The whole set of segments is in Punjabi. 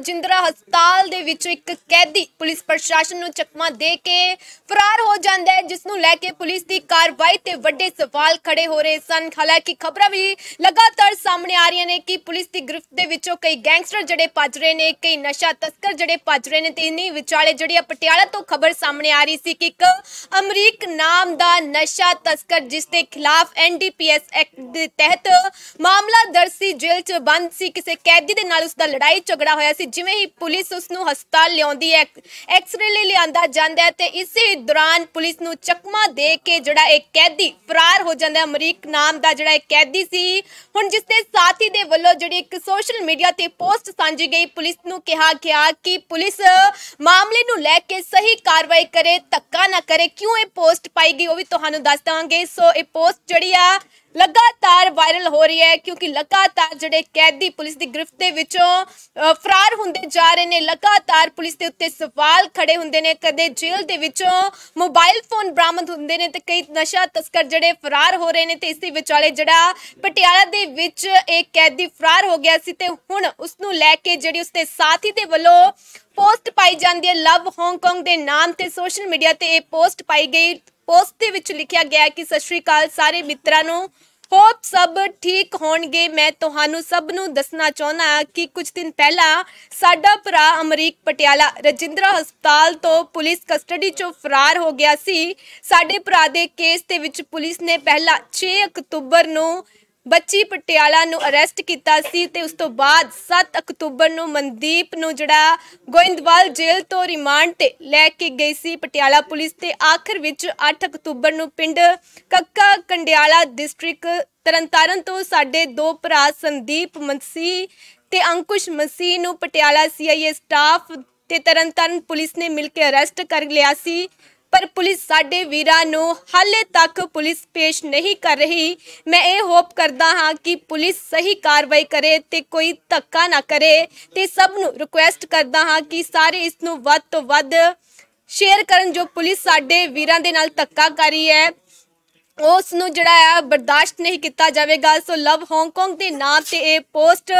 ਜਿੰਦਰਾ ਹਸਪਤਾਲ ਦੇ ਵਿੱਚ ਇੱਕ ਕੈਦੀ ਪੁਲਿਸ ਪ੍ਰਸ਼ਾਸਨ ਨੂੰ ਚਕਮਾ ਦੇ ਕੇ ਫਰਾਰ ਹੋ ਜਾਂਦਾ ਹੈ ਜਿਸ ਨੂੰ ਲੈ ਕੇ ਪੁਲਿਸ ਦੀ ਕਾਰਵਾਈ ਤੇ ਵੱਡੇ ਸਵਾਲ ਖੜੇ ਹੋ ਰਹੇ ਸਨ ਹਾਲਾਂਕਿ ਖਬਰਾਂ ਵੀ ਲਗਾਤਾਰ ਸਾਹਮਣੇ ਆ ਰਹੀਆਂ ਨੇ ਕਿ ਪੁਲਿਸ ਦੀ ਗ੍ਰਿਫਤ ਦੇ ਵਿੱਚੋਂ ਕਈ ਗੈਂਗਸਟਰ ਜਿਹੜੇ ਭੱਜ ਰਹੇ ਨੇ ਕਈ ਨਸ਼ਾ ਤਸਕਰ ਜਿਹੜੇ ਭੱਜ ਰਹੇ ਨੇ ਤੇ ਇਨੀ ਵਿਚਾਲੇ ਜਿਹੜੀ ਪਟਿਆਲਾ ਤੋਂ ਖਬਰ ਸਾਹਮਣੇ ਆ ਰਹੀ ਸੀ ਕਿ ਇੱਕ ਅਮਰੀਕ ਨਾਮ ਦਾ ਨਸ਼ਾ ਤਸਕਰ ਜਿਸ ਦੇ ਖਿਲਾਫ ਐਨਡੀਪੀਐਸ ਐਕਟ ਦੇ ਤਹਿਤ ਮਾਮਲਾ ਦਰਜ ਸੀ ਜੇਲ੍ਹ 'ਚ ਬੰਦ ਸੀ ਕਿਸੇ ਕੈਦੀ ਦੇ ਨਾਲ ਉਸ ਦਾ ਲੜਾਈ ਝਗੜਾ ਹੋਇਆ ਸੀ ਸੀ ਜਿਵੇਂ ਹੀ ਪੁਲਿਸ ਉਸ ਨੂੰ ਹਸਪਤਾਲ ਲਿਆਉਂਦੀ ਹੈ ਐਕਸ-ਰੇ ਲਈ ਲਿਆਂਦਾ ਜਾਂਦਾ ਹੈ ਤੇ ਇਸੇ ਦੌਰਾਨ ਪੁਲਿਸ ਨੂੰ ਚਕਮਾ ਦੇ ਕੇ ਜਿਹੜਾ ਇੱਕ ਕੈਦੀ ਫਰਾਰ ਹੋ ਜਾਂਦਾ ਹੈ ਅਮਰੀਕ ਨਾਮ ਦਾ ਜਿਹੜਾ ਇੱਕ ਕੈਦੀ ਸੀ ਹੁਣ ਜਿਸ ਦੇ ਸਾਥੀ ਦੇ ਵੱਲੋਂ ਜਿਹੜੀ ਇੱਕ ਸੋਸ਼ਲ ਮੀਡੀਆ ਤੇ ਪੋਸਟ ਸਾਂਝੀ ਗਈ ਪੁਲਿਸ ਨੂੰ ਕਿਹਾ ਗਿਆ ਕਿ ਪੁਲਿਸ ਮਾਮਲੇ ਨੂੰ ਲੈ ਕੇ ਸਹੀ ਕਾਰਵਾਈ ਕਰੇ ਧੱਕਾ ਨਾ ਕਰੇ ਕਿਉਂ ਇਹ ਪੋਸਟ ਪਾਈ ਗਈ ਉਹ ਵੀ ਤੁਹਾਨੂੰ ਦੱਸ ਦਾਂਗੇ ਸੋ ਇਹ ਪੋਸਟ ਜਿਹੜੀ ਆ ਲਗਾਤਾਰ ਵਾਇਰਲ ਹੋ ਰਹੀ ਹੈ ਕਿਉਂਕਿ ਲਗਾਤਾਰ ਜਿਹੜੇ ਕੈਦੀ ਪੁਲਿਸ ਦੀ ਗ੍ਰਿਫਤ ਦੇ ਵਿੱਚੋਂ ਫਰਾਰ ਹੁੰਦੇ ਜਾ ਰਹੇ ਨੇ ਲਗਾਤਾਰ ਪੁਲਿਸ ਦੇ ਉੱਤੇ ਸਵਾਲ ਖੜੇ ਹੁੰਦੇ ਨੇ ਕਦੇ ਜੇਲ੍ਹ ਦੇ ਵਿੱਚੋਂ ਮੋਬਾਈਲ ਫੋਨ ਬਰਾਮਦ ਹੁੰਦੇ ਨੇ ਤੇ ਕਈ ਨਸ਼ਾ ਤਸਕਰ ਜਿਹੜੇ ਫਰਾਰ ਹੋ ਰਹੇ ਨੇ ਤੇ ਇਸ ਦੇ ਵਿਚਾਲੇ ਜਿਹੜਾ ਪਟਿਆਲਾ ਦੇ ਵਿੱਚ ਇੱਕ ਕੈਦੀ ਫਰਾਰ ਹੋ ਗਿਆ ਸੀ ਤੇ ਹੁਣ ਉਸ ਨੂੰ ਲੈ ਕੇ ਜਿਹੜੀ ਉਸਦੇ ਸਾਥੀ ਦੇ ਵੱਲੋਂ ਪੋਸਟ ਪਾਈ ਜਾਂਦੀ ਹੈ ਲਵ ਹਾਂਗਕਾਂਗ ਦੇ ਨਾਮ ਤੇ ਸੋਸ਼ਲ ਮੀਡੀਆ ਤੇ ਇਹ ਪੋਸਟ ਪਾਈ ਗਈ ਪੋਸਟ ਦੇ ਵਿੱਚ ਲਿਖਿਆ ਗਿਆ ਕਿ ਸਤਿ ਸ਼੍ਰੀ ਅਕਾਲ ਸਾਰੇ ਮਿੱਤਰਾਂ ਨੂੰ ਹੋਪ ਸਭ ਠੀਕ ਹੋਣਗੇ ਮੈਂ ਤੁਹਾਨੂੰ ਸਭ ਨੂੰ ਦੱਸਣਾ ਚਾਹੁੰਦਾ ਕਿ ਕੁਝ ਦਿਨ ਪਹਿਲਾਂ ਸਾਡਾ ਭਰਾ ਅਮਰੀਕ ਪਟਿਆਲਾ ਰਜਿੰਦਰਾ ਹਸਪਤਾਲ ਤੋਂ ਪੁਲਿਸ ਕਸਟਡੀ ਚੋਂ ਫਰਾਰ ਹੋ ਗਿਆ ਸੀ ਸਾਡੇ ਭਰਾ ਦੇ ਕੇਸ ਦੇ ਵਿੱਚ ਪੁਲਿਸ ਨੇ ਪਹਿਲਾਂ 6 ਅਕਤੂਬਰ ਨੂੰ ਬੱਚੀ ਪਟਿਆਲਾ ਨੂੰ ਅਰੈਸਟ ਕੀਤਾ ਸੀ ਤੇ ਉਸ ਤੋਂ ਬਾਅਦ 7 ਅਕਤੂਬਰ ਨੂੰ ਮਨਦੀਪ ਨੂੰ ਜਿਹੜਾ ਗੋਇੰਦਵਾਲ ਜੇਲ੍ਹ ਤੋਂ ਰਿਮਾਂਡ ਤੇ ਲੈ ਕੇ ਗਈ ਸੀ ਪਟਿਆਲਾ ਪੁਲਿਸ ਤੇ ਆਖਰ ਵਿੱਚ 8 ਅਕਤੂਬਰ ਨੂੰ ਪਿੰਡ ਕੱਕਾ ਕੰਡਿਆਲਾ ਡਿਸਟ੍ਰਿਕਟ ਤਰਨਤਾਰਨ ਤੋਂ ਸਾਡੇ ਦੋ ਭਰਾ ਸੰਦੀਪ ਮਨਸੀ ਤੇ ਅੰਕੁਸ਼ ਮਸੀ ਨੂੰ ਪਟਿਆਲਾ ਸੀਆਈਏ ਸਟਾਫ ਤੇ ਤਰਨਤਾਰਨ ਪੁਲਿਸ ਨੇ ਮਿਲ ਕੇ ਅਰੈਸਟ ਕਰ ਲਿਆ ਸੀ ਪਰ ਪੁਲਿਸ ਸਾਡੇ ਵੀਰਾਂ ਨੂੰ ਹਾਲੇ ਤੱਕ ਪੁਲਿਸ ਪੇਸ਼ ਨਹੀਂ ਕਰ ਰਹੀ ਮੈਂ ਇਹ ਹੋਪ ਕਰਦਾ ਹਾਂ ਕਿ ਪੁਲਿਸ ਸਹੀ ਕਾਰਵਾਈ ਕਰੇ ਤੇ ਕੋਈ ਧੱਕਾ ਨਾ ਕਰੇ ਤੇ ਸਭ ਨੂੰ ਰਿਕੁਐਸਟ ਕਰਦਾ ਹਾਂ ਕਿ ਸਾਰੇ ਇਸ ਨੂੰ ਵੱਧ ਤੋਂ ਵੱਧ ਸ਼ੇਅਰ ਕਰਨ ਜੋ ਪੁਲਿਸ ਸਾਡੇ ਵੀਰਾਂ ਦੇ ਨਾਲ ਧੱਕਾ ਕਰੀ ਹੈ ਉਸ ਨੂੰ ਜਿਹੜਾ ਆ ਬਰਦਾਸ਼ਤ ਨਹੀਂ ਕੀਤਾ ਜਾਵੇਗਾ ਸੋ ਲਵ ਹਾਂਗਕਾਂਗ ਦੇ ਨਾਮ ਤੇ ਇਹ ਪੋਸਟ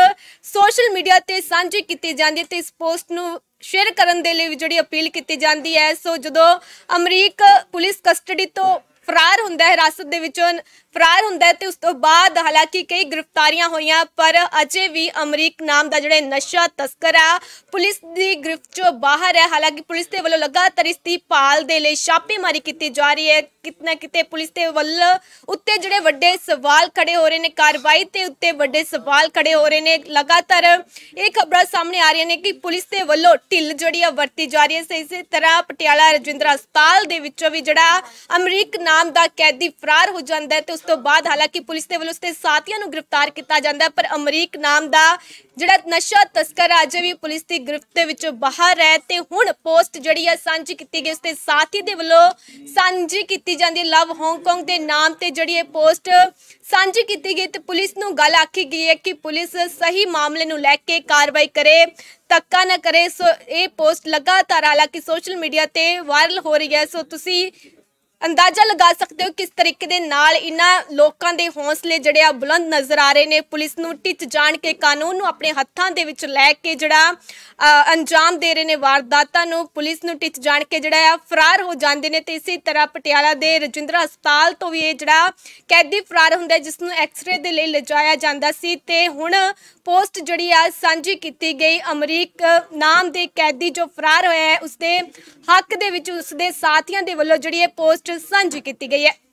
ਸੋਸ਼ਲ ਮੀਡੀਆ ਤੇ ਸਾਂਝੀ ਕੀਤੀ ਜਾਂਦੀ ਤੇ ਇਸ ਪੋਸਟ ਨੂੰ ਸ਼ੇਅਰ ਕਰਨ ਦੇ ਲਈ ਜਿਹੜੀ ਅਪੀਲ ਕੀਤੀ ਜਾਂਦੀ ਹੈ ਸੋ ਜਦੋਂ ਅਮਰੀਕ ਪੁਲਿਸ ਕਸਟਡੀ ਤੋਂ ਫਰਾਰ ਹੁੰਦਾ ਹੈ ਹਿਰਾਸਤ ਦੇ ਵਿੱਚੋਂ ਫਰਾਰ ਹੁੰਦਾ ਹੈ ਤੇ ਉਸ ਤੋਂ ਬਾਅਦ ਹਾਲਾਂਕਿ ਕਈ ਗ੍ਰਿਫਤਾਰੀਆਂ ਹੋਈਆਂ ਪਰ ਅਜੇ ਵੀ ਅਮਰੀਕ ਨਾਮ ਦਾ ਜਿਹੜਾ ਨਸ਼ਾ ਤਸਕਰ ਆ ਪੁਲਿਸ ਦੀ ਗ੍ਰਿਫਤ ਚੋਂ ਬਾਹਰ ਹੈ ਹਾਲਾਂਕਿ ਪੁਲਿਸ ਦੇ ਵੱਲੋਂ ਲਗਾਤਾਰ ਇਸ ਦੀ ਪਾਲ ਦੇ ਲਈ ਛਾਪੇਮਾਰੀ ਕੀਤੀ ਜਾ ਰਹੀ ਹੈ ਕਿਤਨਾ ਕਿਤੇ ਪੁਲਿਸ ਦੇ ਵੱਲ ਉੱਤੇ ਜਿਹੜੇ ਵੱਡੇ ਸਵਾਲ ਖੜੇ ਹੋ ਰਹੇ ਨੇ ਕਾਰਵਾਈ ਤੇ ਉੱਤੇ ਵੱਡੇ ਸਵਾਲ ਖੜੇ ਹੋ ਰਹੇ ਨੇ ਲਗਾਤਾਰ ਇਹ ਖਬਰਾਂ ਸਾਹਮਣੇ ਆ ਰਹੀਆਂ ਨੇ ਕਿ ਪੁਲਿਸ ਦੇ ਵੱਲੋਂ ਢਿੱਲ ਜਿਹੜੀ ਆ ਵਰਤੀ ਜਾ ਰਹੀ ਹੈ ਇਸੇ ਤਰ੍ਹਾਂ ਪਟਿਆਲਾ ਰਜਿੰਦਰਾ ਹਸਪਤਾਲ ਦੇ ਵਿੱਚੋਂ ਵੀ ਜਿਹੜਾ ਅਮਰੀਕ ਨਾਮ ਦਾ ਕੈਦੀ ਫਰਾਰ ਹੋ ਜਾਂਦਾ ਹੈ ਤੇ ਉਸ ਤੋਂ ਬਾਅਦ ਹਾਲਾਂਕਿ ਪੁਲਿਸ ਦੇ ਵੱਲੋਂ ਉਸਦੇ ਸਾਥੀਆਂ ਨੂੰ ਗ੍ਰਿਫਤਾਰ ਕੀਤਾ ਜਾਂਦਾ ਪਰ ਅਮਰੀਕ ਨਾਮ ਦਾ ਜਿਹੜਾ ਨਸ਼ਾ ਤਸਕਰ ਅਜੇ ਵੀ ਪੁਲਿਸ ਦੀ ਗ੍ਰਿਫਤ ਦੇ ਵਿੱਚੋਂ ਬਾਹਰ ਹੈ ਤੇ ਹੁਣ ਪੋਸਟ ਜਿਹੜੀ ਹੈ ਸਾਂਝੀ ਕੀਤੀ ਗਈ ਉਸਦੇ ਸਾਥੀ ਦੇ ਵੱਲੋਂ ਸਾਂਝੀ ਕੀਤੀ ਜਾਂਦੀ ਲਵ ਹਾਂਗਕਾਂਗ ਦੇ ਨਾਮ ਤੇ ਜਿਹੜੀ ਇਹ ਪੋਸਟ ਸਾਂਝੀ ਕੀਤੀ ਗਈ ਤੇ ਪੁਲਿਸ ਨੂੰ ਗੱਲ ਆਖੀ ਗਈ ਹੈ ਕਿ ਪੁਲਿਸ ਸਹੀ ਮਾਮਲੇ ਨੂੰ ਲੈ ਕੇ ਕਾਰਵਾਈ ਕਰੇ ਤੱਕਾ ਨਾ ਕਰੇ ਸੋ ਇਹ ਪੋਸਟ ਲਗਾਤਾਰ ਹਾਲਾਂਕਿ ਸੋਸ਼ਲ ਮੀਡੀਆ ਤੇ ਵਾਇਰਲ ਹੋ ਰਹੀ ਹੈ ਸੋ ਤੁਸੀਂ ਅੰਦਾਜ਼ਾ ਲਗਾ ਸਕਦੇ ਹੋ ਕਿਸ ਤਰੀਕੇ ਦੇ ਨਾਲ ਇਹਨਾਂ ਲੋਕਾਂ ਦੇ ਹੌਸਲੇ ਜਿਹੜੇ ਆ ਬੁਲੰਦ ਨਜ਼ਰ ਆ ਰਹੇ ਨੇ ਪੁਲਿਸ ਨੂੰ ਟਿੱਚ ਜਾਣ ਕੇ ਕਾਨੂੰਨ ਨੂੰ ਆਪਣੇ ਹੱਥਾਂ ਦੇ ਵਿੱਚ ਲੈ ਕੇ ਜਿਹੜਾ ਅੰਜਾਮ ਦੇ ਰਹੇ ਨੇ ਵਾਰਦਾਤਾਂ ਨੂੰ ਪੁਲਿਸ ਨੂੰ ਟਿੱਚ ਜਾਣ ਕੇ ਜਿਹੜਾ ਆ ਫਰਾਰ ਹੋ ਜਾਂਦੇ ਨੇ ਤੇ ਇਸੇ ਤਰ੍ਹਾਂ ਪਟਿਆਲਾ ਦੇ ਰਜਿੰਦਰਾ ਹਸਪਤਾਲ ਤੋਂ ਵੀ ਇਹ ਜਿਹੜਾ ਕੈਦੀ ਫਰਾਰ ਹੁੰਦਾ ਜਿਸ ਨੂੰ ਐਕਸ-ਰੇ ਦੇ ਲਈ ਲਿਜਾਇਆ ਜਾਂਦਾ ਸੀ ਤੇ ਹੁਣ ਪੋਸਟ ਜਿਹੜੀ ਆ ਸਾਂਝੀ ਕੀਤੀ ਗਈ ਅਮਰੀਕ ਨਾਮ ਦੇ ਕੈਦੀ ਜੋ ਫਰਾਰ ਹੋਇਆ ਹੈ ਉਸਦੇ ਹੱਕ ਦੇ ਵਿੱਚ ਉਸਦੇ ਸਾਥੀਆਂ ਦੇ ਵੱਲੋਂ ਜਿਹੜੀ ਇਹ ਪੋਸਟ ਸਾਂਝੀ ਕੀਤੀ ਗਈ ਹੈ